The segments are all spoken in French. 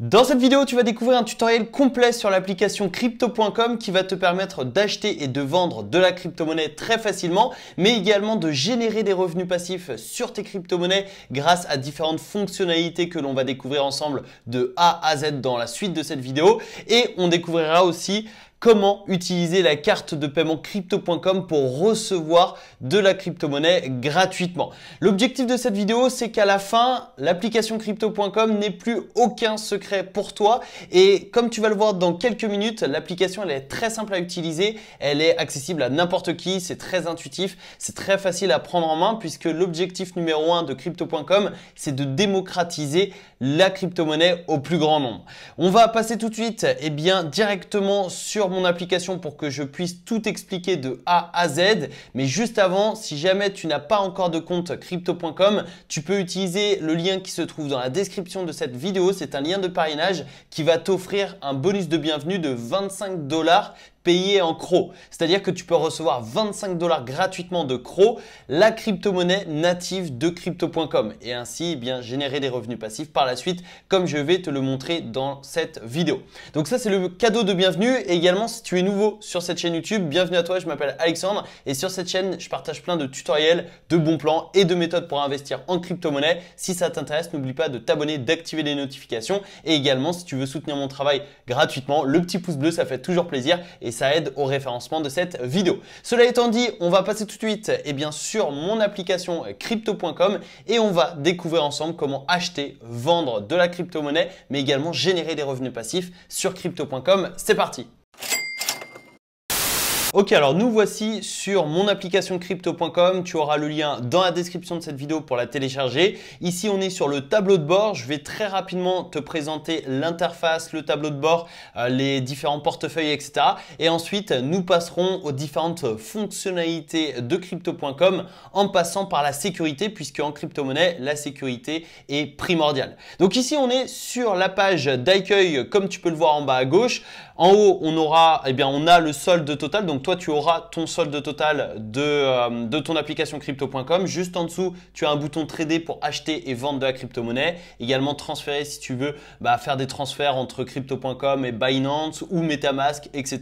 Dans cette vidéo, tu vas découvrir un tutoriel complet sur l'application crypto.com qui va te permettre d'acheter et de vendre de la crypto-monnaie très facilement, mais également de générer des revenus passifs sur tes crypto-monnaies grâce à différentes fonctionnalités que l'on va découvrir ensemble de A à Z dans la suite de cette vidéo. Et on découvrira aussi comment utiliser la carte de paiement crypto.com pour recevoir de la crypto-monnaie gratuitement. L'objectif de cette vidéo, c'est qu'à la fin, l'application crypto.com n'est plus aucun secret pour toi. Et comme tu vas le voir dans quelques minutes, l'application, elle est très simple à utiliser. Elle est accessible à n'importe qui. C'est très intuitif. C'est très facile à prendre en main puisque l'objectif numéro un de crypto.com, c'est de démocratiser la crypto-monnaie au plus grand nombre. On va passer tout de suite, eh bien, directement sur mon application pour que je puisse tout expliquer de A à Z. Mais juste avant, si jamais tu n'as pas encore de compte crypto.com, tu peux utiliser le lien qui se trouve dans la description de cette vidéo. C'est un lien de parrainage qui va t'offrir un bonus de bienvenue de 25 dollars payé en cro, C'est-à-dire que tu peux recevoir 25 dollars gratuitement de cro, la crypto-monnaie native de crypto.com et ainsi eh bien générer des revenus passifs par la suite comme je vais te le montrer dans cette vidéo. Donc ça c'est le cadeau de bienvenue et également si tu es nouveau sur cette chaîne YouTube, bienvenue à toi, je m'appelle Alexandre et sur cette chaîne je partage plein de tutoriels, de bons plans et de méthodes pour investir en crypto-monnaie. Si ça t'intéresse, n'oublie pas de t'abonner, d'activer les notifications et également si tu veux soutenir mon travail gratuitement, le petit pouce bleu ça fait toujours plaisir et et ça aide au référencement de cette vidéo. Cela étant dit, on va passer tout de suite et eh bien, sur mon application crypto.com et on va découvrir ensemble comment acheter, vendre de la crypto-monnaie, mais également générer des revenus passifs sur crypto.com. C'est parti Ok, alors nous voici sur mon application crypto.com. Tu auras le lien dans la description de cette vidéo pour la télécharger. Ici, on est sur le tableau de bord. Je vais très rapidement te présenter l'interface, le tableau de bord, euh, les différents portefeuilles, etc. Et ensuite, nous passerons aux différentes fonctionnalités de crypto.com en passant par la sécurité, puisque en crypto-monnaie, la sécurité est primordiale. Donc ici, on est sur la page d'accueil, comme tu peux le voir en bas à gauche. En haut, on aura, eh bien, on a le solde total. Donc toi, tu auras ton solde total de, euh, de ton application crypto.com. Juste en dessous, tu as un bouton trader pour acheter et vendre de la crypto-monnaie. Également transférer si tu veux bah, faire des transferts entre crypto.com et Binance ou Metamask, etc.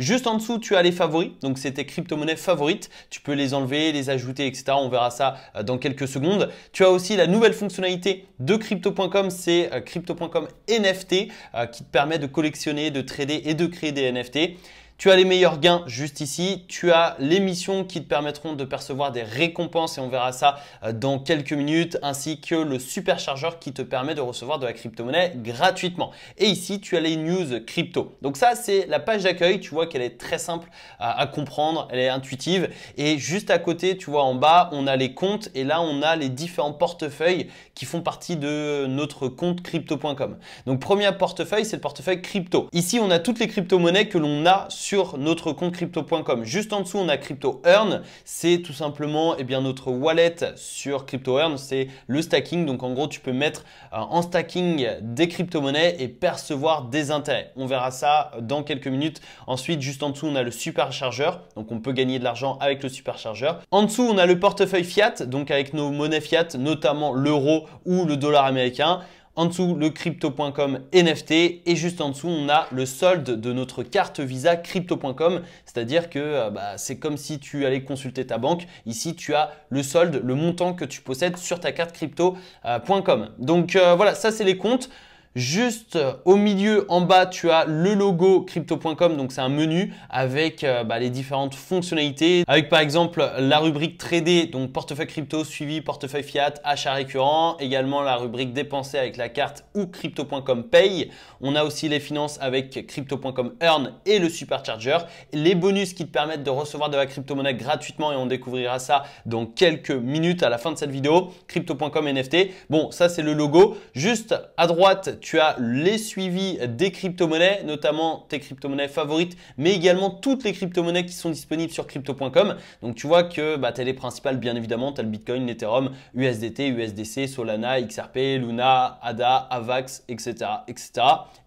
Juste en dessous, tu as les favoris. Donc c'est tes crypto-monnaies favorites. Tu peux les enlever, les ajouter, etc. On verra ça euh, dans quelques secondes. Tu as aussi la nouvelle fonctionnalité de crypto.com, c'est euh, crypto.com NFT qui te permet de collectionner, de trader et de créer des NFT. Tu as les meilleurs gains juste ici. Tu as les missions qui te permettront de percevoir des récompenses et on verra ça euh, dans quelques minutes, ainsi que le superchargeur qui te permet de recevoir de la crypto-monnaie gratuitement. Et ici, tu as les news crypto. Donc ça, c'est la page d'accueil. Tu vois qu'elle est très simple à, comprendre, elle est intuitive. Et juste à côté, tu vois en bas, on a les comptes et là, on a les différents portefeuilles qui font partie de notre compte crypto.com. Donc premier portefeuille, c'est le portefeuille crypto. Ici, on a toutes les crypto-monnaies que l'on a sur sur notre compte crypto.com. Juste en dessous, on a Crypto Earn. C'est tout simplement eh bien, notre wallet sur Crypto Earn. C'est le stacking. Donc en gros, tu peux mettre euh, en stacking des crypto-monnaies et percevoir des intérêts. On verra ça dans quelques minutes. Ensuite, juste en dessous, on a le superchargeur. Donc on peut gagner de l'argent avec le superchargeur. En dessous, on a le portefeuille fiat. Donc avec nos monnaies fiat, notamment l'euro ou le dollar américain. En dessous, le crypto.com NFT. Et juste en dessous, on a le solde de notre carte Visa crypto.com. C'est-à-dire que euh, bah, c'est comme si tu allais consulter ta banque. Ici, tu as le solde, le montant que tu possèdes sur ta carte crypto.com. Euh, Donc euh, voilà, ça, c'est les comptes. Juste euh, au milieu, en bas, tu as le logo crypto.com, donc c'est un menu avec euh, bah, les différentes fonctionnalités, avec par exemple la rubrique trader, donc portefeuille crypto suivi, portefeuille fiat, achat récurrent, également la rubrique dépenser avec la carte ou crypto.com Pay. On a aussi les finances avec crypto.com earn et le supercharger, les bonus qui te permettent de recevoir de la crypto-monnaie gratuitement et on découvrira ça dans quelques minutes à la fin de cette vidéo, crypto.com NFT. Bon, ça c'est le logo. Juste à droite, tu as les suivis des crypto-monnaies, notamment tes crypto-monnaies favorites, mais également toutes les crypto-monnaies qui sont disponibles sur crypto.com. Donc tu vois que bah, tu as les principales, bien évidemment, tu as le Bitcoin, l'Ethereum, USDT, USDC, Solana, XRP, Luna, ADA, AVAX, etc. etc.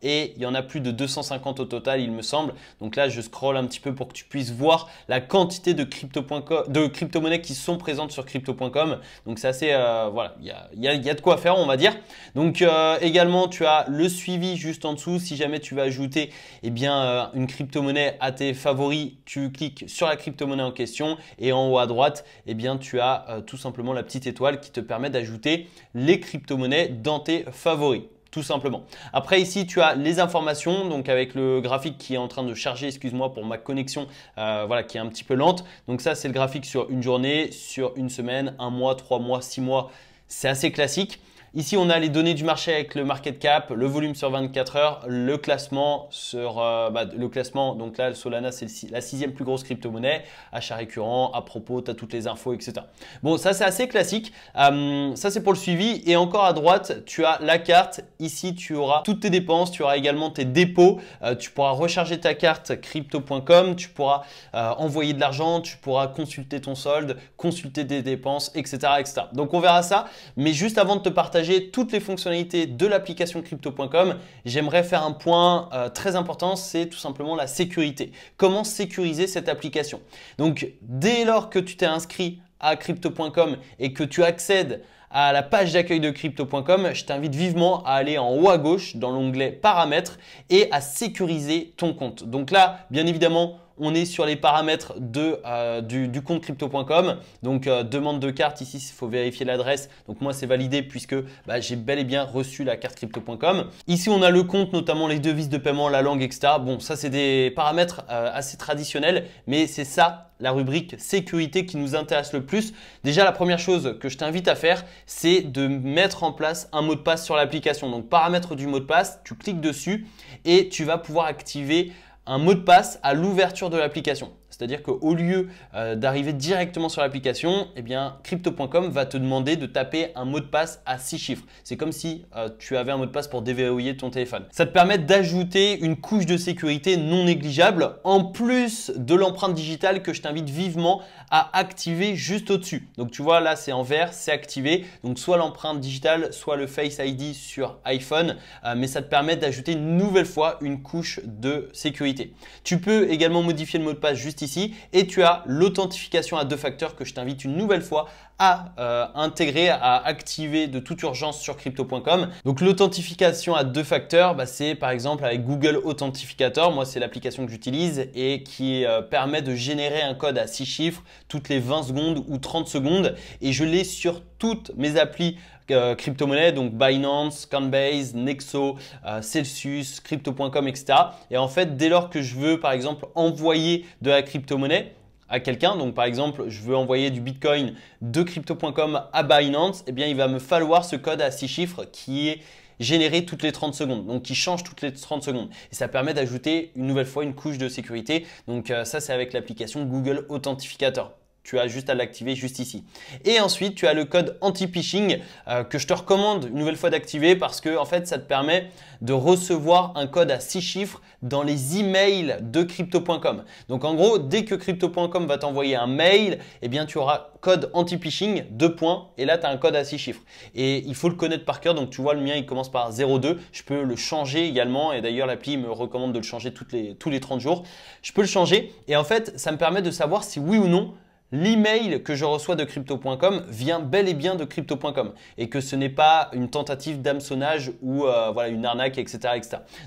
Et il y en a plus de 250 au total, il me semble. Donc là, je scroll un petit peu pour que tu puisses voir la quantité de de crypto-monnaies qui sont présentes sur crypto.com. Donc c'est assez, euh, voilà, il y a, de quoi faire, on va dire. Donc euh, également, tu as le suivi juste en dessous. Si jamais tu veux ajouter et eh bien, euh, une crypto-monnaie à tes favoris, tu cliques sur la crypto-monnaie en question et en haut à droite, eh bien, tu as euh, tout simplement la petite étoile qui te permet d'ajouter les crypto-monnaies dans tes favoris tout simplement. Après ici, tu as les informations, donc avec le graphique qui est en train de charger, excuse-moi pour ma connexion, euh, voilà, qui est un petit peu lente. Donc ça, c'est le graphique sur une journée, sur une semaine, un mois, trois mois, six mois. C'est assez classique. Ici, on a les données du marché avec le market cap, le volume sur 24 heures, le classement sur euh, bah, le classement. Donc là, Solana, c'est la sixième plus grosse crypto-monnaie. Achat récurrent, à propos, tu as toutes les infos, etc. Bon, ça, c'est assez classique. Euh, ça, c'est pour le suivi. Et encore à droite, tu as la carte. Ici, tu auras toutes tes dépenses. Tu auras également tes dépôts. Euh, tu pourras recharger ta carte crypto.com. Tu pourras envoyer de l'argent. Tu pourras consulter ton solde, consulter tes dépenses, etc., etc. Donc, on verra ça. Mais juste avant de te partager toutes les fonctionnalités de l'application crypto.com, j'aimerais faire un point euh, très important, c'est tout simplement la sécurité. Comment sécuriser cette application Donc dès lors que tu t'es inscrit à crypto.com et que tu accèdes à la page d'accueil de crypto.com, je t'invite vivement à aller en haut à gauche dans l'onglet paramètres et à sécuriser ton compte. Donc là, bien évidemment, on est sur les paramètres de, euh, du, compte crypto.com. Donc, euh, demande de carte, ici, il faut vérifier l'adresse. Donc, moi, c'est validé puisque bah, j'ai bel et bien reçu la carte crypto.com. Ici, on a le compte, notamment les devises de paiement, la langue, etc. Bon, ça, c'est des paramètres euh, assez traditionnels, mais c'est ça la rubrique sécurité qui nous intéresse le plus. Déjà, la première chose que je t'invite à faire, c'est de mettre en place un mot de passe sur l'application. Donc, paramètres du mot de passe, tu cliques dessus et tu vas pouvoir activer un mot de passe à l'ouverture de l'application. C'est-à-dire qu'au lieu euh, d'arriver directement sur l'application, eh bien, crypto.com va te demander de taper un mot de passe à 6 chiffres. C'est comme si euh, tu avais un mot de passe pour déverrouiller ton téléphone. Ça te permet d'ajouter une couche de sécurité non négligeable en plus de l'empreinte digitale que je t'invite vivement à activer juste au-dessus. Donc tu vois là c'est en vert, c'est activé. Donc soit l'empreinte digitale, soit le Face ID sur iPhone, euh, mais ça te permet d'ajouter une nouvelle fois une couche de sécurité. Tu peux également modifier le mot de passe juste ici et tu as l'authentification à deux facteurs que je t'invite une nouvelle fois à euh, intégrer, à activer de toute urgence sur crypto.com. Donc l'authentification à deux facteurs, bah, c'est par exemple avec Google Authentificator, moi c'est l'application que j'utilise et qui euh, permet de générer un code à six chiffres toutes les 20 secondes ou 30 secondes et je l'ai sur toutes mes applis euh, crypto-monnaies, donc Binance, Coinbase, Nexo, euh, Celsius, Crypto.com, etc. Et en fait, dès lors que je veux, par exemple, envoyer de la crypto-monnaie, à quelqu'un. Donc par exemple, je veux envoyer du Bitcoin de crypto.com à Binance, eh bien il va me falloir ce code à 6 chiffres qui est généré toutes les 30 secondes, donc qui change toutes les 30 secondes. Et ça permet d'ajouter une nouvelle fois une couche de sécurité. Donc euh, ça c'est avec l'application Google Authentificator tu as juste à l'activer juste ici. Et ensuite, tu as le code anti-phishing euh, que je te recommande une nouvelle fois d'activer parce que en fait, ça te permet de recevoir un code à 6 chiffres dans les emails de crypto.com. Donc en gros, dès que crypto.com va t'envoyer un mail, eh bien tu auras code anti-phishing, deux points, et là tu as un code à 6 chiffres. Et il faut le connaître par cœur, donc tu vois le mien il commence par 02, je peux le changer également, et d'ailleurs l'appli me recommande de le changer tous les 30 jours. Je peux le changer, et en fait ça me permet de savoir si oui ou non l'email que je reçois de crypto.com vient bel et bien de crypto.com et que ce n'est pas une tentative d'hameçonnage ou euh, voilà une arnaque, etc.,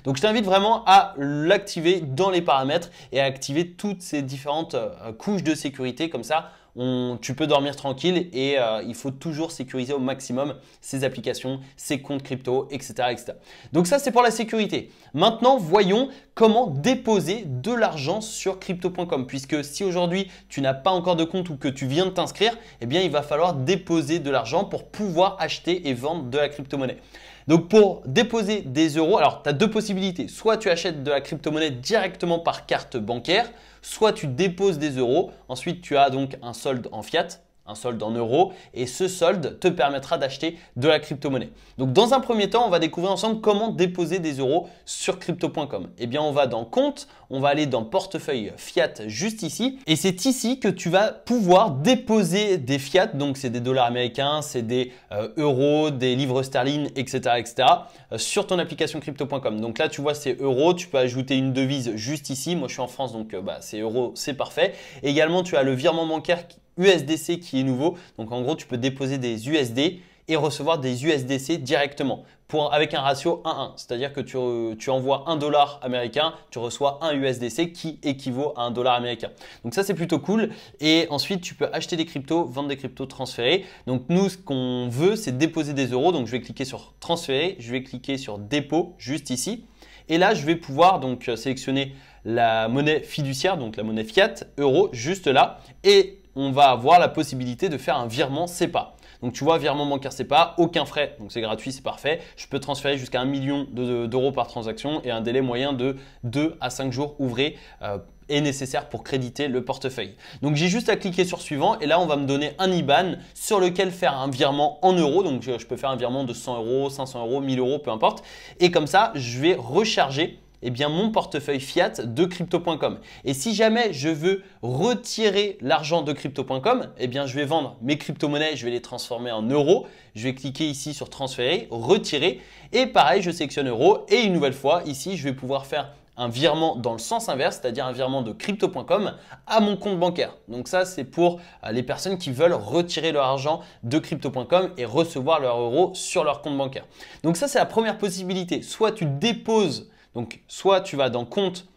Donc je t'invite vraiment à l'activer dans les paramètres et à activer toutes ces différentes euh, couches de sécurité comme ça tu peux dormir tranquille et euh, il faut toujours sécuriser au maximum ses applications, ses comptes crypto, etc. Donc ça, c'est pour la sécurité. Maintenant, voyons comment déposer de l'argent sur crypto.com, puisque si aujourd'hui tu n'as pas encore de compte ou que tu viens de t'inscrire, eh bien, il va falloir déposer de l'argent pour pouvoir acheter et vendre de la crypto-monnaie. Donc pour déposer des euros, alors tu as deux possibilités. Soit tu achètes de la crypto-monnaie directement par carte bancaire, soit tu déposes des euros, ensuite tu as donc un solde en fiat, un solde en euros, et ce solde te permettra d'acheter de la crypto-monnaie. Donc dans un premier temps, on va découvrir ensemble comment déposer des euros sur crypto.com. Eh bien on va dans compte, on va aller dans portefeuille fiat juste ici, et c'est ici que tu vas pouvoir déposer des fiat, donc c'est des dollars américains, c'est des euh, euros, des livres sterling, etc. etc. Euh, sur ton application crypto.com. Donc là tu vois c'est euros, tu peux ajouter une devise juste ici, moi je suis en France donc euh, bah, c'est euros, c'est parfait. également tu as le virement bancaire qui USDC qui est nouveau. Donc en gros, tu peux déposer des USD et recevoir des USDC directement avec un ratio 1-1. C'est-à-dire que tu, envoies un dollar américain, tu reçois un USDC qui équivaut à un dollar américain. Donc ça, c'est plutôt cool. Et ensuite, tu peux acheter des cryptos, vendre des cryptos, transférer. Donc nous, ce qu'on veut, c'est déposer des euros. Donc je vais cliquer sur transférer, je vais cliquer sur dépôt juste ici. Et là, je vais pouvoir donc sélectionner la monnaie fiduciaire, donc la monnaie fiat, euro, juste là. Et on va avoir la possibilité de faire un virement SEPA. Donc tu vois, virement bancaire SEPA, aucun frais, donc c'est gratuit, c'est parfait. Je peux transférer jusqu'à 1 million d'euros par transaction et un délai moyen de 2 à 5 jours ouvrés. Euh, est nécessaire pour créditer le portefeuille. Donc j'ai juste à cliquer sur suivant et là on va me donner un IBAN sur lequel faire un virement en euros. Donc je peux faire un virement de 100 euros, 500 euros, 1000 euros, peu importe. Et comme ça, je vais recharger et eh bien, mon portefeuille fiat de crypto.com. Et si jamais je veux retirer l'argent de crypto.com, et eh bien, je vais vendre mes crypto-monnaies, je vais les transformer en euros. Je vais cliquer ici sur transférer, retirer. Et pareil, je sélectionne euros. Et une nouvelle fois, ici, je vais pouvoir faire un virement dans le sens inverse, c'est-à-dire un virement de crypto.com à mon compte bancaire. Donc ça, c'est pour euh, les personnes qui veulent retirer leur argent de crypto.com et recevoir leur euro sur leur compte bancaire. Donc ça, c'est la première possibilité. Soit tu déposes donc soit tu vas dans compte,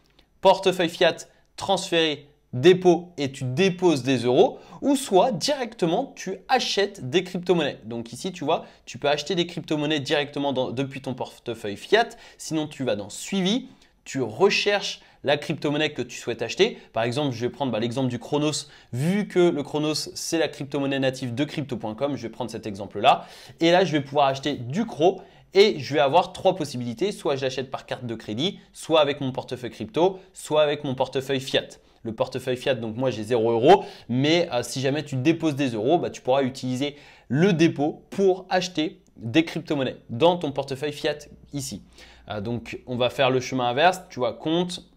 portefeuille fiat, transférer, dépôt et tu déposes des euros, ou soit directement tu achètes des crypto-monnaies. Donc ici, tu vois, tu peux acheter des crypto-monnaies directement depuis ton portefeuille fiat, sinon tu vas dans suivi, tu recherches la crypto-monnaie que tu souhaites acheter. Par exemple, je vais prendre bah, l'exemple du Chronos. Vu que le Chronos, c'est la crypto-monnaie native de crypto.com, je vais prendre cet exemple-là. Et là, je vais pouvoir acheter du Cro et je vais avoir trois possibilités. Soit j'achète par carte de crédit, soit avec mon portefeuille crypto, soit avec mon portefeuille fiat le portefeuille fiat. Donc moi j'ai 0 euros, mais euh, si jamais tu déposes des euros, bah, tu pourras utiliser le dépôt pour acheter des crypto-monnaies dans ton portefeuille fiat ici. Euh, donc on va faire le chemin inverse, tu vois, compte,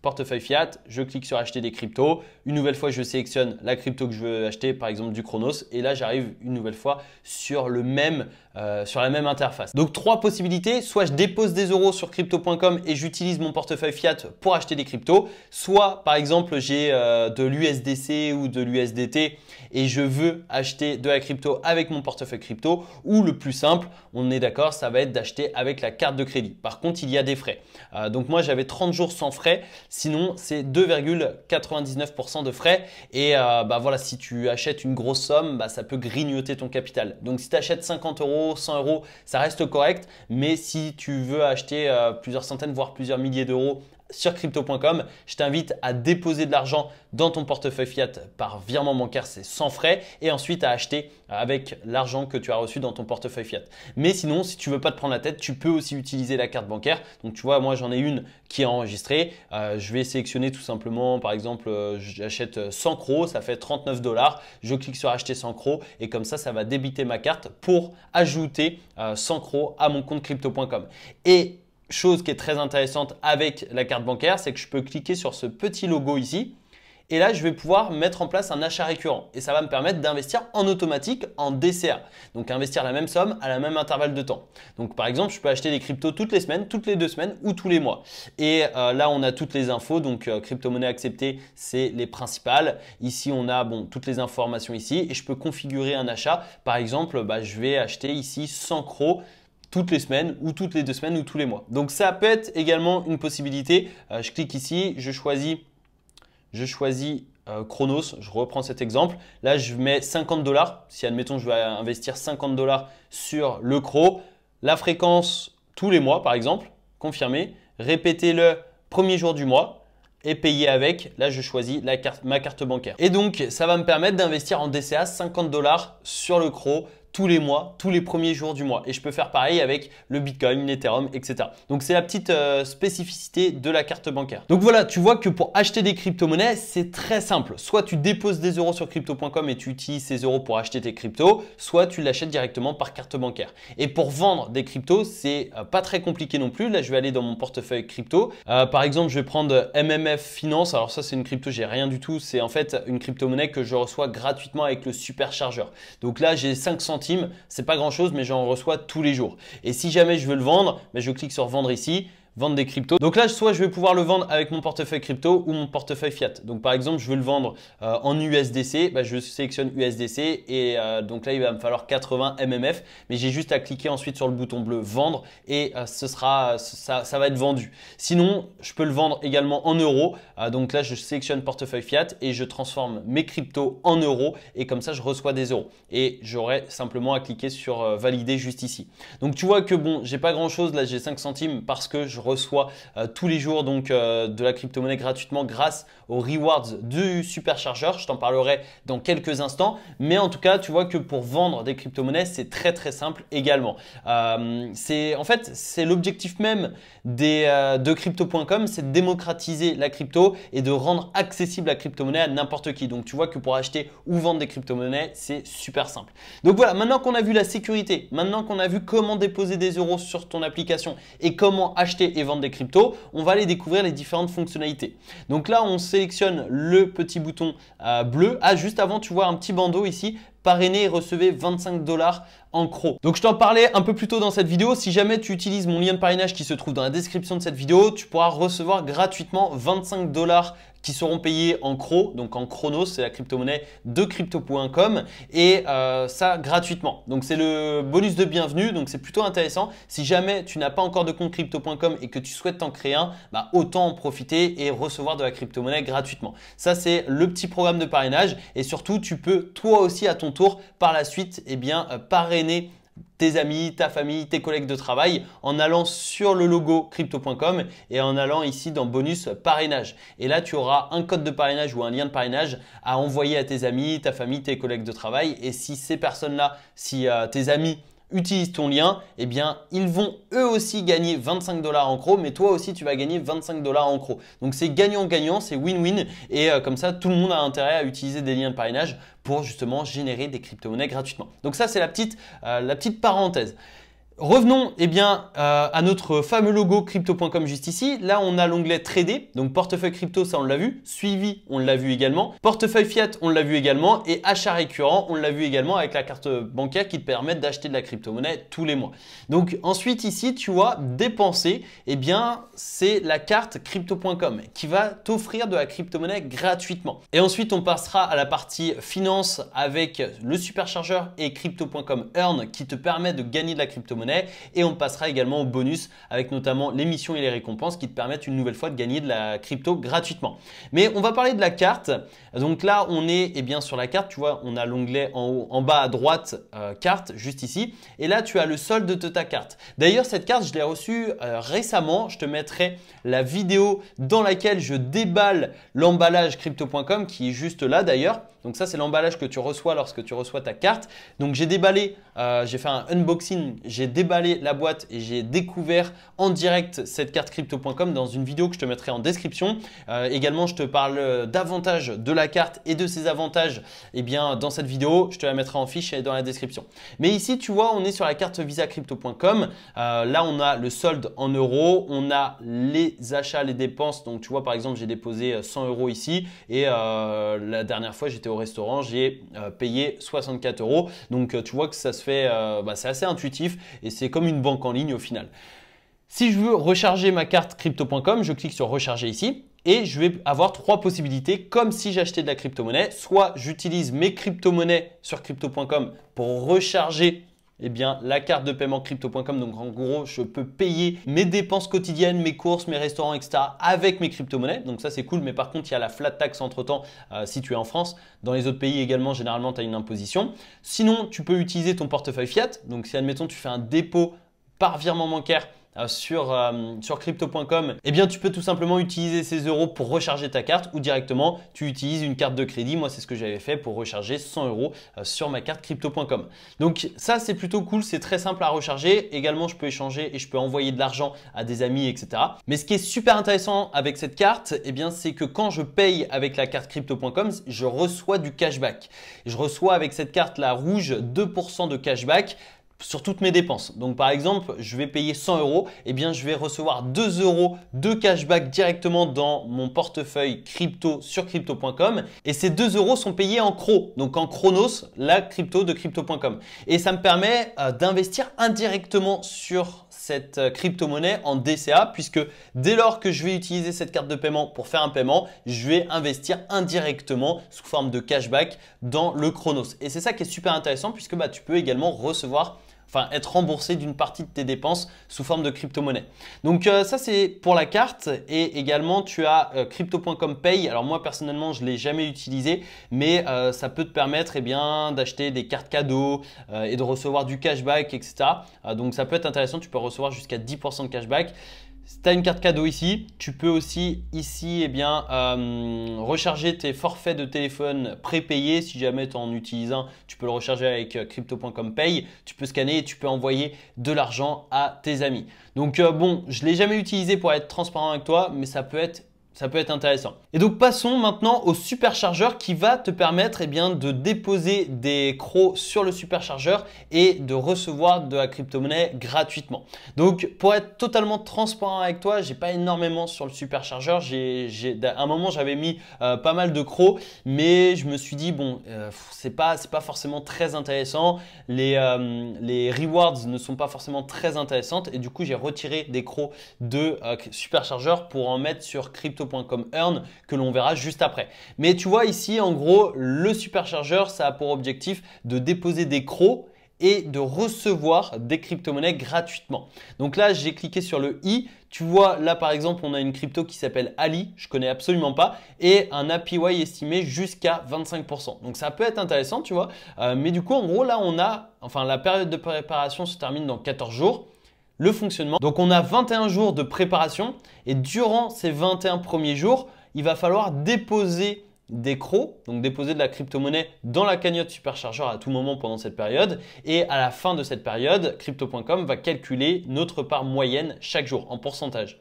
portefeuille fiat, je clique sur acheter des cryptos, une nouvelle fois, je sélectionne la crypto que je veux acheter, par exemple du Chronos, et là j'arrive une nouvelle fois sur, le même, euh, sur la même interface. Donc trois possibilités, soit je dépose des euros sur crypto.com et j'utilise mon portefeuille fiat pour acheter des cryptos, soit par exemple j'ai euh, de l'USDC ou de l'USDT et je veux acheter de la crypto avec mon portefeuille crypto, ou le plus simple, on est d'accord, ça va être d'acheter avec la carte de crédit. Par contre, il y a des frais. Euh, donc moi j'avais 30 jours sans frais, sinon c'est 2,99% de frais. Et euh, bah, voilà, si tu achètes une grosse somme, bah, ça peut grignoter ton capital. Donc si tu achètes 50 euros, 100 euros, ça reste correct. Mais si tu veux acheter euh, plusieurs centaines, voire plusieurs milliers d'euros sur crypto.com. Je t'invite à déposer de l'argent dans ton portefeuille fiat par virement bancaire, c'est sans frais, et ensuite à acheter avec l'argent que tu as reçu dans ton portefeuille fiat. Mais sinon, si tu veux pas te prendre la tête, tu peux aussi utiliser la carte bancaire. Donc tu vois, moi j'en ai une qui est enregistrée. Euh, je vais sélectionner tout simplement, par exemple, euh, j'achète 100 crocs, ça fait 39 dollars. Je clique sur acheter 100 crocs et comme ça, ça va débiter ma carte pour ajouter 100 euh, crocs à mon compte crypto.com. Et chose qui est très intéressante avec la carte bancaire, c'est que je peux cliquer sur ce petit logo ici. Et là, je vais pouvoir mettre en place un achat récurrent. Et ça va me permettre d'investir en automatique, en DCA. Donc investir la même somme à la même intervalle de temps. Donc par exemple, je peux acheter des cryptos toutes les semaines, toutes les deux semaines ou tous les mois. Et euh, là, on a toutes les infos. Donc euh, crypto-monnaie acceptée, c'est les principales. Ici, on a bon, toutes les informations ici. Et je peux configurer un achat. Par exemple, bah, je vais acheter ici 100 crocs les semaines ou toutes les deux semaines ou tous les mois. Donc ça peut être également une possibilité. Euh, je clique ici, je choisis, je choisis euh, Chronos, je reprends cet exemple. Là, je mets 50 dollars. Si admettons, je vais investir 50 dollars sur le CRO, la fréquence tous les mois, par exemple, confirmer répéter le premier jour du mois et payer avec. Là, je choisis la carte, ma carte bancaire. Et donc, ça va me permettre d'investir en DCA 50 dollars sur le CRO les mois, tous les premiers jours du mois. Et je peux faire pareil avec le Bitcoin, l'Ethereum, etc. Donc c'est la petite euh, spécificité de la carte bancaire. Donc voilà, tu vois que pour acheter des crypto-monnaies, c'est très simple. Soit tu déposes des euros sur crypto.com et tu utilises ces euros pour acheter tes cryptos, soit tu l'achètes directement par carte bancaire. Et pour vendre des cryptos, c'est euh, pas très compliqué non plus. Là, je vais aller dans mon portefeuille crypto. Euh, par exemple, je vais prendre MMF Finance. Alors ça, c'est une crypto, j'ai rien du tout. C'est en fait une crypto-monnaie que je reçois gratuitement avec le superchargeur. Donc là, j'ai 5 centimes c'est pas grand chose, mais j'en reçois tous les jours. Et si jamais je veux le vendre, mais ben, je clique sur vendre ici vendre des cryptos. Donc là, soit je vais pouvoir le vendre avec mon portefeuille crypto ou mon portefeuille fiat. Donc par exemple, je veux le vendre euh, en USDC, bah, je sélectionne USDC et euh, donc là, il va me falloir 80 MMF, mais j'ai juste à cliquer ensuite sur le bouton bleu vendre et euh, ce sera, ça, ça, va être vendu. Sinon, je peux le vendre également en euros. donc là, je sélectionne portefeuille fiat et je transforme mes cryptos en euros et comme ça, je reçois des euros. Et j'aurai simplement à cliquer sur valider juste ici. Donc tu vois que bon, j'ai pas grand chose là, j'ai 5 centimes parce que je reçoit euh, tous les jours donc euh, de la crypto-monnaie gratuitement grâce aux rewards du superchargeur. Je t'en parlerai dans quelques instants. Mais en tout cas, tu vois que pour vendre des crypto-monnaies, c'est très très simple également. Euh, c'est en fait c'est l'objectif même des, de crypto.com, c'est de démocratiser la crypto et de rendre accessible la crypto-monnaie à n'importe qui. Donc tu vois que pour acheter ou vendre des crypto-monnaies, c'est super simple. Donc voilà, maintenant qu'on a vu la sécurité, maintenant qu'on a vu comment déposer des euros sur ton application et comment acheter et vendre des cryptos, on va aller découvrir les différentes fonctionnalités. Donc là, on sélectionne le petit bouton euh, bleu. Ah, juste avant, tu vois un petit bandeau ici Parrainer et recevez 25 dollars en cro. Donc je t'en parlais un peu plus tôt dans cette vidéo. Si jamais tu utilises mon lien de parrainage qui se trouve dans la description de cette vidéo, tu pourras recevoir gratuitement 25 dollars qui seront payés en CRO, donc en Chronos, c'est la crypto-monnaie de crypto.com, et euh, ça gratuitement. Donc c'est le bonus de bienvenue, donc c'est plutôt intéressant. Si jamais tu n'as pas encore de compte crypto.com et que tu souhaites t'en créer un, bah, autant en profiter et recevoir de la crypto-monnaie gratuitement. Ça c'est le petit programme de parrainage, et surtout tu peux toi aussi à ton tour par la suite eh bien, euh, parrainer tes amis, ta famille, tes collègues de travail en allant sur le logo crypto.com et en allant ici dans bonus parrainage. Et là, tu auras un code de parrainage ou un lien de parrainage à envoyer à tes amis, ta famille, tes collègues de travail. Et si ces personnes-là, si euh, tes amis utilise ton lien, eh bien, ils vont eux aussi gagner 25 dollars en cro, mais toi aussi, tu vas gagner 25 dollars en cro. Donc, c'est gagnant-gagnant, c'est win-win. Et euh, comme ça, tout le monde a intérêt à utiliser des liens de parrainage pour justement générer des crypto-monnaies gratuitement. Donc, ça, c'est la euh, la petite parenthèse. Revenons eh bien, euh, à notre fameux logo crypto.com juste ici. Là, on a l'onglet Trader, donc portefeuille crypto, ça on l'a vu. Suivi, on l'a vu également. Portefeuille fiat, on l'a vu également. Et achat récurrent, on l'a vu également avec la carte bancaire qui te permet d'acheter de la crypto-monnaie tous les mois. Donc ensuite ici, tu vois, dépenser, eh bien, c'est la carte crypto.com qui va t'offrir de la crypto-monnaie gratuitement. Et ensuite, on passera à la partie finance avec le superchargeur et crypto.com Earn qui te permet de gagner de la crypto-monnaie et on passera également au bonus avec notamment les missions et les récompenses qui te permettent une nouvelle fois de gagner de la crypto gratuitement. Mais on va parler de la carte. Donc là, on est eh bien, sur la carte. Tu vois, on a l'onglet en haut, en bas à droite, euh, carte, juste ici. Et là, tu as le solde de ta carte. D'ailleurs, cette carte, je l'ai reçue euh, récemment. Je te mettrai la vidéo dans laquelle je déballe l'emballage crypto.com qui est juste là d'ailleurs. Donc ça, c'est l'emballage que tu reçois lorsque tu reçois ta carte. Donc j'ai déballé, euh, j'ai fait un unboxing, j'ai déballé la boîte et j'ai découvert en direct cette carte crypto.com dans une vidéo que je te mettrai en description. Euh, également, je te parle euh, davantage de la carte et de ses avantages et eh bien, dans cette vidéo. Je te la mettrai en fiche et dans la description. Mais ici, tu vois, on est sur la carte visa crypto.com. là, on a le solde en euros, on a les achats, les dépenses. Donc tu vois, par exemple, j'ai déposé 100 euros ici et la dernière fois, j'étais restaurant, j'ai euh, payé 64 euros. Donc euh, tu vois que ça se fait, euh, bah, c'est assez intuitif et c'est comme une banque en ligne au final. Si je veux recharger ma carte crypto.com, je clique sur recharger ici et je vais avoir trois possibilités comme si j'achetais de la crypto-monnaie. Soit j'utilise mes crypto-monnaies sur crypto.com pour recharger eh bien, la carte de paiement crypto.com. Donc, en gros, je peux payer mes dépenses quotidiennes, mes courses, mes restaurants, etc. avec mes crypto-monnaies. Donc, ça, c'est cool. Mais par contre, il y a la flat tax entre temps euh, si tu es en France. Dans les autres pays également, généralement, tu as une imposition. Sinon, tu peux utiliser ton portefeuille fiat. Donc, si admettons, tu fais un dépôt par virement bancaire euh, sur, euh, crypto.com, eh bien tu peux tout simplement utiliser ces euros pour recharger ta carte ou directement tu utilises une carte de crédit. Moi, c'est ce que j'avais fait pour recharger 100 euros euh, sur ma carte crypto.com. Donc ça, c'est plutôt cool, c'est très simple à recharger. Également, je peux échanger et je peux envoyer de l'argent à des amis, etc. Mais ce qui est super intéressant avec cette carte, eh bien c'est que quand je paye avec la carte crypto.com, je reçois du cashback. Je reçois avec cette carte la rouge 2% de cashback sur toutes mes dépenses. Donc par exemple, je vais payer 100 euros, eh bien je vais recevoir 2 euros de cashback directement dans mon portefeuille crypto sur crypto.com. Et ces 2 euros sont payés en CRO, donc en Chronos, la crypto de crypto.com. Et ça me permet euh, d'investir indirectement sur cette euh, crypto-monnaie en DCA, puisque dès lors que je vais utiliser cette carte de paiement pour faire un paiement, je vais investir indirectement sous forme de cashback dans le Chronos. Et c'est ça qui est super intéressant, puisque bah, tu peux également recevoir enfin être remboursé d'une partie de tes dépenses sous forme de crypto-monnaie. Donc euh, ça c'est pour la carte et également tu as euh, crypto.com Pay. Alors moi personnellement je l'ai jamais utilisé mais euh, ça peut te permettre eh bien d'acheter des cartes cadeaux et de recevoir du cashback etc. donc ça peut être intéressant, tu peux recevoir jusqu'à 10% de cashback. Si tu as une carte cadeau ici, tu peux aussi ici eh bien, euh, recharger tes forfaits de téléphone prépayés. Si jamais tu en utilises un, tu peux le recharger avec euh, crypto.com Pay. Tu peux scanner et tu peux envoyer de l'argent à tes amis. Donc euh, bon, je ne l'ai jamais utilisé pour être transparent avec toi, mais ça peut être ça peut être intéressant. Et donc passons maintenant au superchargeur qui va te permettre eh bien, de déposer des crocs sur le superchargeur et de recevoir de la crypto-monnaie gratuitement. Donc pour être totalement transparent avec toi, j'ai pas énormément sur le superchargeur. J'ai, à un moment j'avais mis euh, pas mal de crocs, mais je me suis dit bon euh, c'est pas pas forcément très intéressant. Les, euh, les rewards ne sont pas forcément très intéressantes et du coup j'ai retiré des crocs de superchargeur pour en mettre sur crypto .com earn que l'on verra juste après. Mais tu vois ici, en gros, le superchargeur, ça a pour objectif de déposer des crocs et de recevoir des crypto-monnaies gratuitement. Donc là, j'ai cliqué sur le i. Tu vois, là par exemple, on a une crypto qui s'appelle Ali, je connais absolument pas, et un APY estimé jusqu'à 25%. Donc ça peut être intéressant, tu vois. Euh, mais du coup, en gros, là, on a, enfin, la période de préparation se termine dans 14 jours le fonctionnement. Donc on a 21 jours de préparation et durant ces 21 premiers jours, il va falloir déposer des crocs, donc déposer de la crypto-monnaie dans la cagnotte superchargeur à tout moment pendant cette période. Et à la fin de cette période, crypto.com va calculer notre part moyenne chaque jour en pourcentage.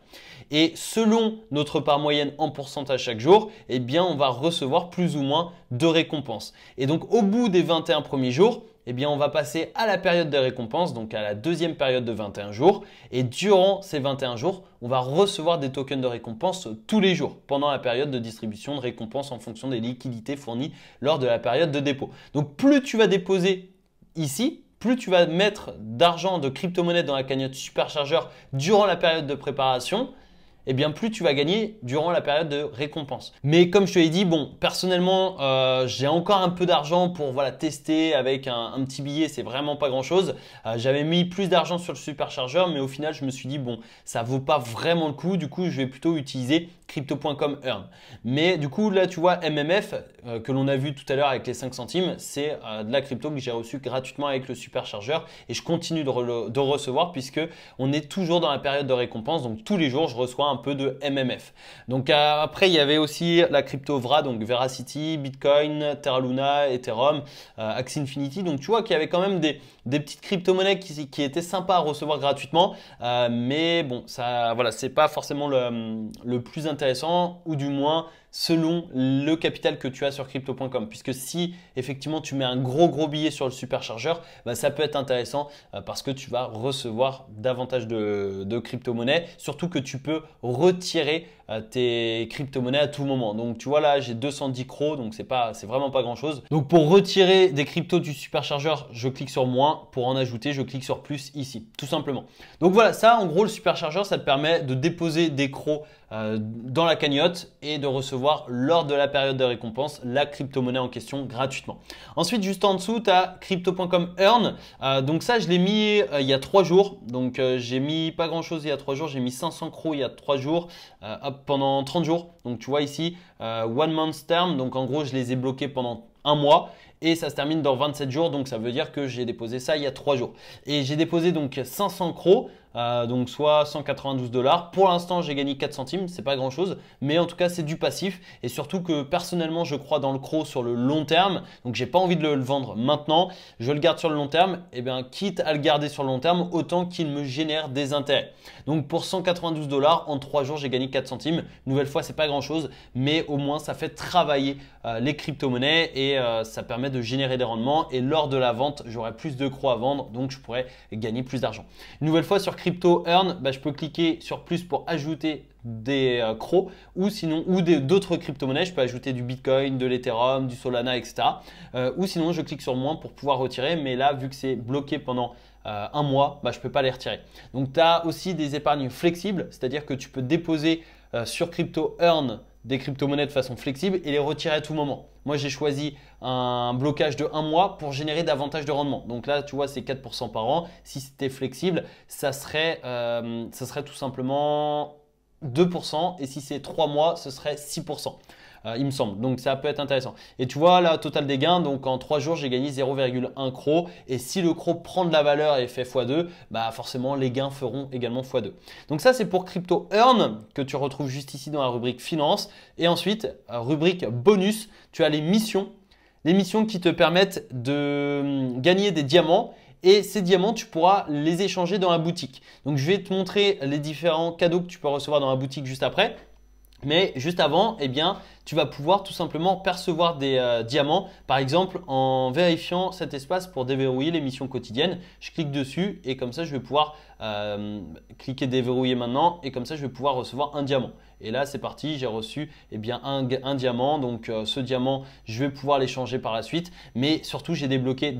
Et selon notre part moyenne en pourcentage chaque jour, eh bien, on va recevoir plus ou moins de récompenses. Et donc, au bout des 21 premiers jours, eh bien on va passer à la période de récompense, donc à la deuxième période de 21 jours. Et durant ces 21 jours, on va recevoir des tokens de récompense tous les jours pendant la période de distribution de récompense en fonction des liquidités fournies lors de la période de dépôt. Donc plus tu vas déposer ici, plus tu vas mettre d'argent, de crypto-monnaie dans la cagnotte superchargeur durant la période de préparation, et eh bien plus tu vas gagner durant la période de récompense. Mais comme je te l'ai dit, bon, personnellement, euh, j'ai encore un peu d'argent pour voilà tester avec un, petit billet, c'est vraiment pas grand-chose. Euh, j'avais mis plus d'argent sur le superchargeur, mais au final, je me suis dit bon, ça vaut pas vraiment le coup. Du coup, je vais plutôt utiliser crypto.com earn. Mais du coup, là, tu vois, MMF euh, que l'on a vu tout à l'heure avec les 5 centimes, c'est de la crypto que j'ai reçue gratuitement avec le superchargeur et je continue de, recevoir puisque on est toujours dans la période de récompense. Donc tous les jours, je reçois un peu de MMF. Donc euh, après, il y avait aussi la crypto VRA, donc Veracity, Bitcoin, Terra Luna, Ethereum, euh, Axie Infinity. Donc tu vois qu'il y avait quand même des, petites crypto-monnaies qui, étaient sympas à recevoir gratuitement. Euh, mais bon, ça, voilà, c'est pas forcément le plus intéressant, ou du moins selon le capital que tu as sur crypto.com. Puisque si effectivement tu mets un gros gros billet sur le superchargeur, bah, ça peut être intéressant euh, parce que tu vas recevoir davantage de, de crypto-monnaies, surtout que tu peux retirer euh, tes crypto-monnaies à tout moment. Donc tu vois là, j'ai 210 crocs, donc c'est pas, c'est vraiment pas grand chose. Donc pour retirer des cryptos du superchargeur, je clique sur moins. Pour en ajouter, je clique sur plus ici, tout simplement. Donc voilà, ça en gros le superchargeur, ça te permet de déposer des crocs euh, dans la cagnotte et de recevoir lors de la période de récompense la crypto-monnaie en question gratuitement. Ensuite, juste en dessous, tu as crypto.com earn. Euh, donc ça, je l'ai mis il y a trois jours. Donc j'ai mis pas grand chose il y a trois jours, j'ai mis 500 crocs il y a trois jours pendant 30 jours. Donc tu vois ici, euh, one month term. Donc en gros, je les ai bloqués pendant un mois et ça se termine dans 27 jours. Donc ça veut dire que j'ai déposé ça il y a 3 jours. Et j'ai déposé donc 500 cros. Euh, donc soit 192 dollars. Pour l'instant, j'ai gagné 4 centimes, c'est pas grand chose, mais en tout cas, c'est du passif et surtout que personnellement, je crois dans le croc sur le long terme. Donc j'ai pas envie de le, vendre maintenant. Je le garde sur le long terme. Et eh bien, quitte à le garder sur le long terme, autant qu'il me génère des intérêts. Donc pour 192 dollars, en 3 jours, j'ai gagné 4 centimes. Nouvelle fois, c'est pas grand chose, mais au moins ça fait travailler euh, les crypto-monnaies et euh, ça permet de générer des rendements. Et lors de la vente, j'aurai plus de crocs à vendre, donc je pourrais gagner plus d'argent. Nouvelle fois sur crypto earn, bah, je peux cliquer sur plus pour ajouter des euh, crocs ou sinon ou d'autres crypto-monnaies. Je peux ajouter du Bitcoin, de l'Ethereum, du Solana, etc. Euh, ou sinon, je clique sur moins pour pouvoir retirer. Mais là, vu que c'est bloqué pendant euh, un mois, bah, je ne peux pas les retirer. Donc, tu as aussi des épargnes flexibles, c'est-à-dire que tu peux déposer sur crypto earn des crypto-monnaies de façon flexible et les retirer à tout moment. Moi, j'ai choisi un blocage de 1 mois pour générer davantage de rendement. Donc là, tu vois, c'est 4% par an. Si c'était flexible, ça serait, euh, serait tout simplement 2%. Et si c'est 3 mois, ce serait 6%. Euh, il me semble. Donc ça peut être intéressant. Et tu vois, là, total des gains, donc en 3 jours, j'ai gagné 0,1 cro. Et si le cro prend de la valeur et fait x2, bah forcément, les gains feront également x2. Donc ça, c'est pour Crypto Earn, que tu retrouves juste ici dans la rubrique Finance. Et ensuite, euh, rubrique Bonus, tu as les missions. Les missions qui te permettent de hum, gagner des diamants et ces diamants, tu pourras les échanger dans la boutique. Donc, je vais te montrer les différents cadeaux que tu peux recevoir dans la boutique juste après. Mais juste avant, eh bien, tu vas pouvoir tout simplement percevoir des euh, diamants, par exemple en vérifiant cet espace pour déverrouiller les missions quotidiennes. Je clique dessus et comme ça, je vais pouvoir euh, cliquer déverrouiller maintenant et comme ça, je vais pouvoir recevoir un diamant. Et là, c'est parti, j'ai reçu eh bien, un, diamant. Donc euh, ce diamant, je vais pouvoir l'échanger par la suite. Mais surtout, j'ai débloqué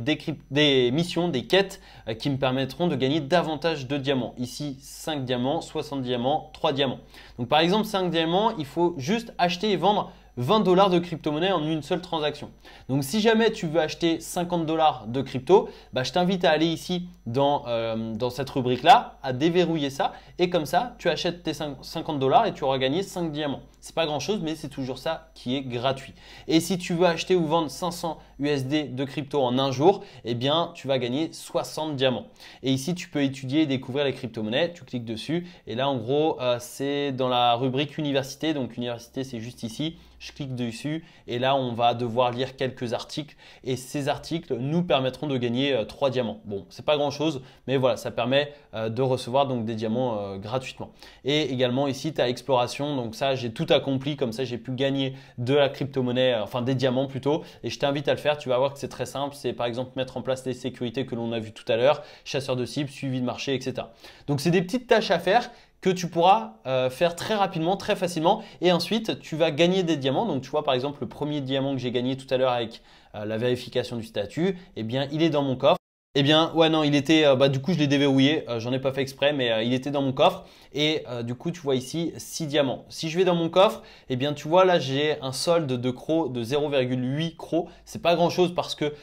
des, missions, des quêtes euh, qui me permettront de gagner davantage de diamants. Ici, 5 diamants, 60 diamants, 3 diamants. Donc par exemple, 5 diamants, il faut juste acheter et vendre 20 dollars de crypto-monnaie en une seule transaction. Donc si jamais tu veux acheter 50 dollars de crypto, bah, je t'invite à aller ici euh, dans, cette rubrique-là, à déverrouiller ça. Et comme ça, tu achètes tes 50 dollars et tu auras gagné 5 diamants. Ce n'est pas grand-chose, mais c'est toujours ça qui est gratuit. Et si tu veux acheter ou vendre 500 USD de crypto en un jour, eh bien, tu vas gagner 60 diamants. Et ici, tu peux étudier et découvrir les crypto-monnaies. Tu cliques dessus. Et là, en gros, euh, c'est dans la rubrique université. Donc, université, c'est juste ici je clique dessus et là on va devoir lire quelques articles et ces articles nous permettront de gagner euh, trois diamants. Bon, c'est pas grand chose, mais voilà, ça permet euh, de recevoir donc des diamants euh, gratuitement. Et également ici, tu as exploration, donc ça j'ai tout accompli, comme ça j'ai pu gagner de la crypto-monnaie, enfin des diamants plutôt, et je t'invite à le faire, tu vas voir que c'est très simple, c'est par exemple mettre en place les sécurités que l'on a vu tout à l'heure, chasseur de cibles, suivi de marché, etc. Donc c'est des petites tâches à faire que tu pourras euh, faire très rapidement, très facilement. Et ensuite, tu vas gagner des diamants. Donc, tu vois, par exemple, le premier diamant que j'ai gagné tout à l'heure avec euh, la vérification du statut, et eh bien, il est dans mon coffre. Et eh bien, ouais, non, il était, euh, bah, du coup, je l'ai déverrouillé, j'en ai pas fait exprès, mais il était dans mon coffre. Et du coup, tu vois ici 6 diamants. Si je vais dans mon coffre, et eh bien, tu vois, là, j'ai un solde de crocs de 0,8 crocs. C'est pas grand chose parce que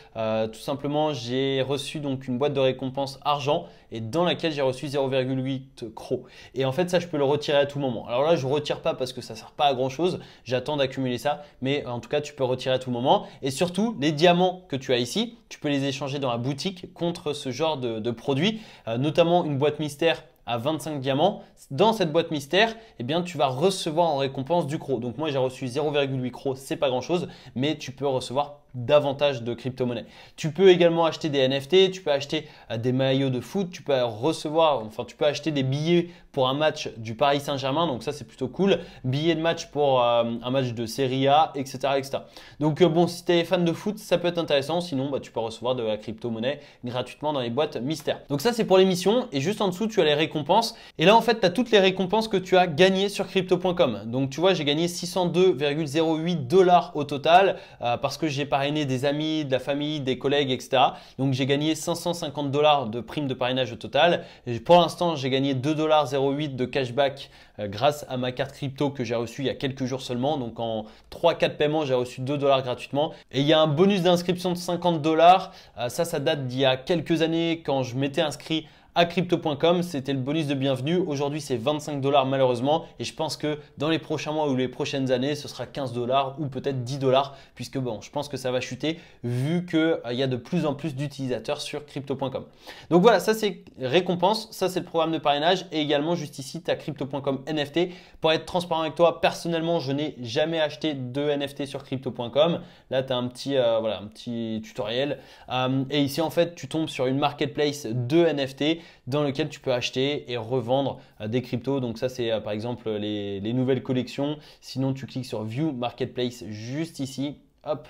tout simplement, j'ai reçu donc une boîte de récompense argent et dans laquelle j'ai reçu 0,8 crocs. Et en fait, ça, je peux le retirer à tout moment. Alors là, je ne retire pas parce que ça sert pas à grand chose. J'attends d'accumuler ça, mais en tout cas, tu peux retirer à tout moment. Et surtout, les diamants que tu as ici, tu peux les échanger dans la boutique contre ce genre de, produits, produit, euh, notamment une boîte mystère à 25 diamants. Dans cette boîte mystère, eh bien, tu vas recevoir en récompense du croc. Donc moi, j'ai reçu 0,8 cro. c'est pas grand chose, mais tu peux recevoir davantage de crypto-monnaies. Tu peux également acheter des NFT, tu peux acheter euh, des maillots de foot, tu peux recevoir, enfin tu peux acheter des billets pour un match du Paris Saint-Germain, donc ça c'est plutôt cool, billets de match pour euh, un match de Serie A, etc. etc. Donc euh, bon, si tu es fan de foot, ça peut être intéressant, sinon bah, tu peux recevoir de la crypto-monnaie gratuitement dans les boîtes mystères. Donc ça c'est pour l'émission et juste en dessous tu as les récompenses, et là en fait tu as toutes les récompenses que tu as gagnées sur crypto.com. Donc tu vois, j'ai gagné 602,08 dollars au total, parce que j'ai par parrainer des amis, de la famille, des collègues, etc. Donc j'ai gagné 550 dollars de primes de parrainage au total. pour l'instant, j'ai gagné 2,08$ de cashback euh, grâce à ma carte crypto que j'ai reçue il y a quelques jours seulement. Donc en 3-4 paiements, j'ai reçu 2 dollars gratuitement. Et il y a un bonus d'inscription de 50 dollars. Euh, ça, ça date d'il y a quelques années quand je m'étais inscrit à crypto.com. C'était le bonus de bienvenue. Aujourd'hui, c'est 25 dollars malheureusement. Et je pense que dans les prochains mois ou les prochaines années, ce sera 15 dollars ou peut-être 10 dollars. Puisque bon, je pense que ça va chuter vu qu'il euh, y a de plus en plus d'utilisateurs sur crypto.com. Donc voilà, ça c'est récompense. Ça c'est le programme de parrainage. Et également, juste ici, tu as crypto.com NFT. Pour être transparent avec toi, personnellement, je n'ai jamais acheté de NFT sur crypto.com. Là, tu as un petit, euh, voilà, un petit tutoriel. Euh, et ici, en fait, tu tombes sur une marketplace de NFT dans lequel tu peux acheter et revendre euh, des cryptos. Donc ça, c'est euh, par exemple les, nouvelles collections. Sinon, tu cliques sur View Marketplace juste ici. Hop.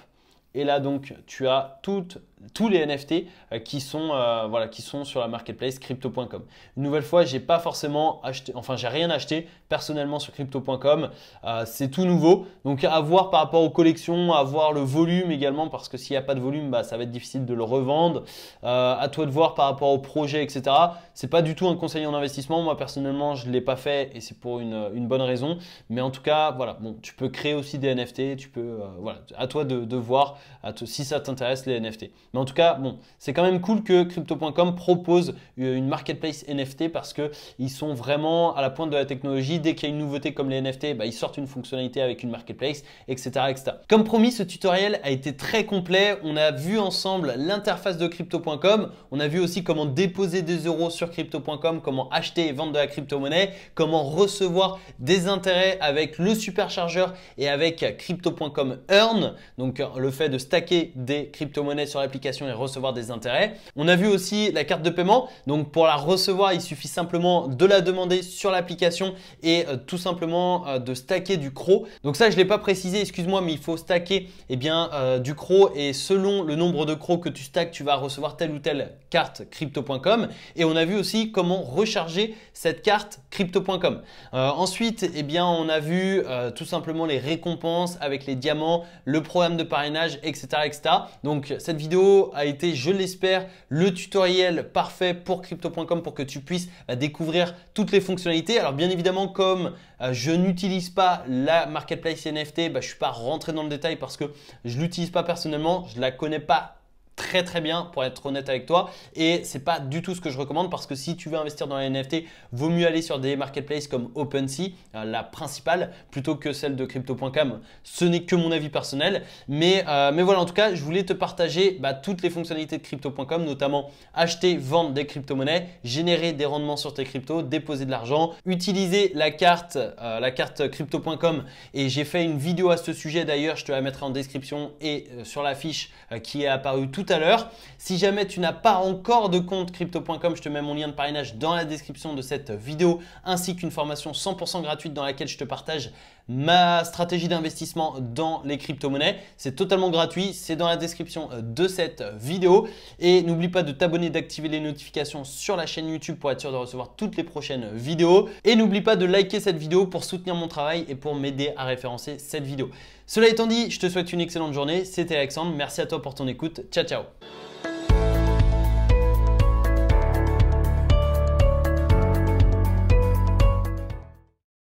Et là, donc, tu as toutes tous les NFT euh, qui sont, euh, qui sont sur la marketplace crypto.com. Une nouvelle fois, j'ai pas forcément acheté, enfin j'ai rien acheté personnellement sur crypto.com. Euh, c'est tout nouveau. Donc à voir par rapport aux collections, à voir le volume également, parce que s'il n'y a pas de volume, bah, ça va être difficile de le revendre. à toi de voir par rapport au projet, etc. C'est pas du tout un conseil en investissement. Moi personnellement, je ne l'ai pas fait et c'est pour une, bonne raison. Mais en tout cas, voilà, bon, tu peux créer aussi des NFT, tu peux. voilà, à toi de, voir si ça t'intéresse les NFT. Mais en tout cas, bon, c'est quand même cool que crypto.com propose euh, une marketplace NFT parce qu'ils sont vraiment à la pointe de la technologie. Dès qu'il y a une nouveauté comme les NFT, bah, ils sortent une fonctionnalité avec une marketplace, etc., etc. Comme promis, ce tutoriel a été très complet. On a vu ensemble l'interface de crypto.com. On a vu aussi comment déposer des euros sur crypto.com, comment acheter et vendre de la crypto-monnaie, comment recevoir des intérêts avec le superchargeur et avec crypto.com Earn. Donc, le fait de stacker des crypto-monnaies sur l'application et recevoir des intérêts. On a vu aussi la carte de paiement. Donc pour la recevoir, il suffit simplement de la demander sur l'application et euh, tout simplement euh, de stacker du CRO. Donc ça, je ne l'ai pas précisé, excuse-moi, mais il faut stacker eh bien, euh, du CRO et selon le nombre de crocs que tu stacks, tu vas recevoir telle ou telle carte crypto.com. Et on a vu aussi comment recharger cette carte crypto.com. ensuite, et eh bien, on a vu tout simplement les récompenses avec les diamants, le programme de parrainage, etc. etc. Donc cette vidéo a été, je l'espère, le tutoriel parfait pour crypto.com pour que tu puisses euh, découvrir toutes les fonctionnalités. Alors bien évidemment, comme euh, je n'utilise pas la marketplace NFT, bah, je ne suis pas rentré dans le détail parce que je ne l'utilise pas personnellement, je ne la connais pas très très bien pour être honnête avec toi et c'est pas du tout ce que je recommande parce que si tu veux investir dans les NFT, vaut mieux aller sur des marketplaces comme OpenSea, euh, la principale plutôt que celle de crypto.com. Ce n'est que mon avis personnel, euh, mais voilà en tout cas, je voulais te partager bah, toutes les fonctionnalités de crypto.com, notamment acheter, vendre des crypto-monnaies, générer des rendements sur tes cryptos, déposer de l'argent, utiliser la carte euh, la carte crypto.com et j'ai fait une vidéo à ce sujet d'ailleurs, je te la mettrai en description et sur la fiche qui est apparue tout tout à l'heure. Si jamais tu n'as pas encore de compte crypto.com, je te mets mon lien de parrainage dans la description de cette vidéo ainsi qu'une formation 100% gratuite dans laquelle je te partage ma stratégie d'investissement dans les crypto-monnaies. C'est totalement gratuit, c'est dans la description euh, de cette vidéo. Et n'oublie pas de t'abonner, d'activer les notifications sur la chaîne YouTube pour être sûr de recevoir toutes les prochaines vidéos. Et n'oublie pas de liker cette vidéo pour soutenir mon travail et pour m'aider à référencer cette vidéo. Cela étant dit, je te souhaite une excellente journée. C'était Alexandre, merci à toi pour ton écoute. Ciao, ciao